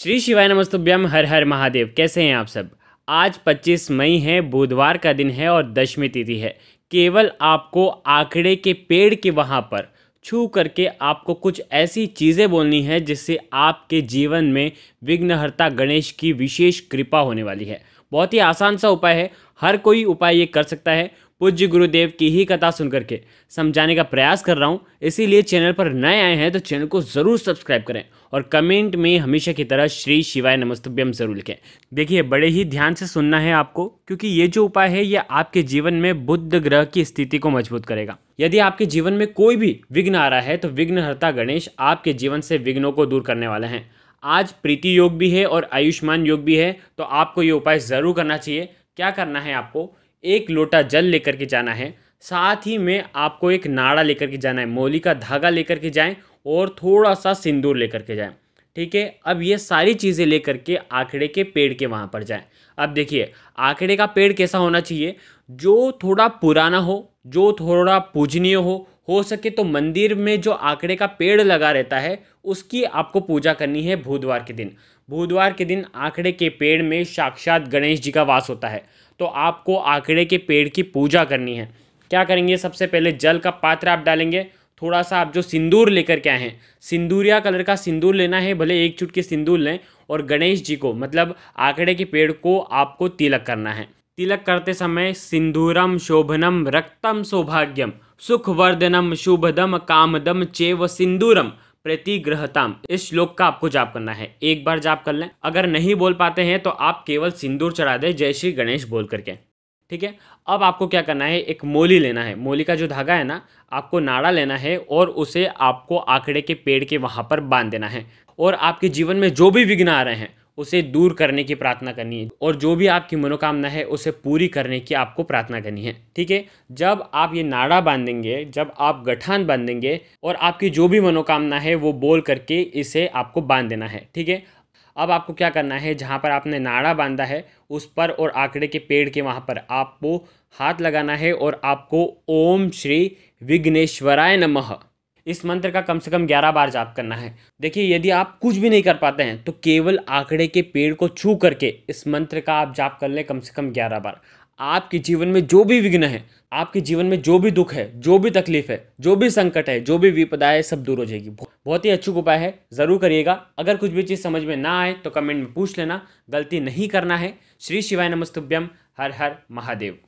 श्री शिवाय नमस्तुभ्यम हर हर महादेव कैसे हैं आप सब आज 25 मई है बुधवार का दिन है और दशमी तिथि है केवल आपको आंकड़े के पेड़ के वहाँ पर छू करके आपको कुछ ऐसी चीज़ें बोलनी है जिससे आपके जीवन में विघ्नहर्ता गणेश की विशेष कृपा होने वाली है बहुत ही आसान सा उपाय है हर कोई उपाय ये कर सकता है पूज्य गुरुदेव की ही कथा सुन करके समझाने का प्रयास कर रहा हूँ इसीलिए चैनल पर नए आए हैं तो चैनल को ज़रूर सब्सक्राइब करें और कमेंट में हमेशा की तरह श्री शिवाय नमस्तभ्यम ज़रूर लिखें देखिए बड़े ही ध्यान से सुनना है आपको क्योंकि ये जो उपाय है ये आपके जीवन में बुद्ध ग्रह की स्थिति को मजबूत करेगा यदि आपके जीवन में कोई भी विघ्न आ रहा है तो विघ्नहर्ता गणेश आपके जीवन से विघ्नों को दूर करने वाले हैं आज प्रीति योग भी है और आयुष्मान योग भी है तो आपको ये उपाय ज़रूर करना चाहिए क्या करना है आपको एक लोटा जल लेकर के जाना है साथ ही में आपको एक नाड़ा लेकर के जाना है मोली का धागा लेकर के जाएं और थोड़ा सा सिंदूर लेकर के जाएं ठीक है अब ये सारी चीज़ें लेकर के आंकड़े के पेड़ के वहाँ पर जाएं अब देखिए आंकड़े का पेड़ कैसा होना चाहिए जो थोड़ा पुराना हो जो थोड़ा पूजनीय हो हो सके तो मंदिर में जो आंकड़े का पेड़ लगा रहता है उसकी आपको पूजा करनी है बुधवार के दिन बुधवार के दिन आंकड़े के पेड़ में साक्षात गणेश जी का वास होता है तो आपको आंकड़े के पेड़ की पूजा करनी है क्या करेंगे सबसे पहले जल का पात्र आप डालेंगे थोड़ा सा आप जो सिंदूर लेकर के आए हैं सिंदूरिया कलर का सिंदूर लेना है भले एक चुटकी सिंदूर लें और गणेश जी को मतलब आंकड़े के पेड़ को आपको तिलक करना है तिलक करते समय सिंदूरम शोभनम रक्तम सौभाग्यम सुखवर्धनम शुभदम कामदम चेव सिंदूरम प्रतिग्रहताम इस श्लोक का आपको जाप करना है एक बार जाप कर लें अगर नहीं बोल पाते हैं तो आप केवल सिंदूर चढ़ा दें जय श्री गणेश बोल करके ठीक है अब आपको क्या करना है एक मोली लेना है मोली का जो धागा है ना आपको नाड़ा लेना है और उसे आपको आंकड़े के पेड़ के वहाँ पर बांध देना है और आपके जीवन में जो भी विघ्न आ रहे हैं उसे दूर करने की प्रार्थना करनी है और जो भी आपकी मनोकामना है उसे पूरी करने की आपको प्रार्थना करनी है ठीक है जब आप ये नाड़ा बांधेंगे जब आप गठान बांधेंगे और आपकी जो भी मनोकामना है वो बोल करके इसे आपको बांध देना है ठीक है अब आपको क्या करना है जहाँ पर आपने नाड़ा बांधा है उस पर और आंकड़े के पेड़ के वहाँ पर आपको हाथ लगाना है और आपको ओम श्री विघ्नेश्वराय नमः इस मंत्र का कम से कम ग्यारह बार जाप करना है देखिए यदि आप कुछ भी नहीं कर पाते हैं तो केवल आंकड़े के पेड़ को छू करके इस मंत्र का आप जाप कर लें कम से कम ग्यारह बार आपके जीवन में जो भी विघ्न है आपके जीवन में जो भी दुख है जो भी तकलीफ है जो भी संकट है जो भी विपदा है सब दूर हो जाएगी बहुत ही अच्छी उपाय है ज़रूर करिएगा अगर कुछ भी चीज़ समझ में ना आए तो कमेंट में पूछ लेना गलती नहीं करना है श्री शिवाय नमस्तुभ्यम हर हर महादेव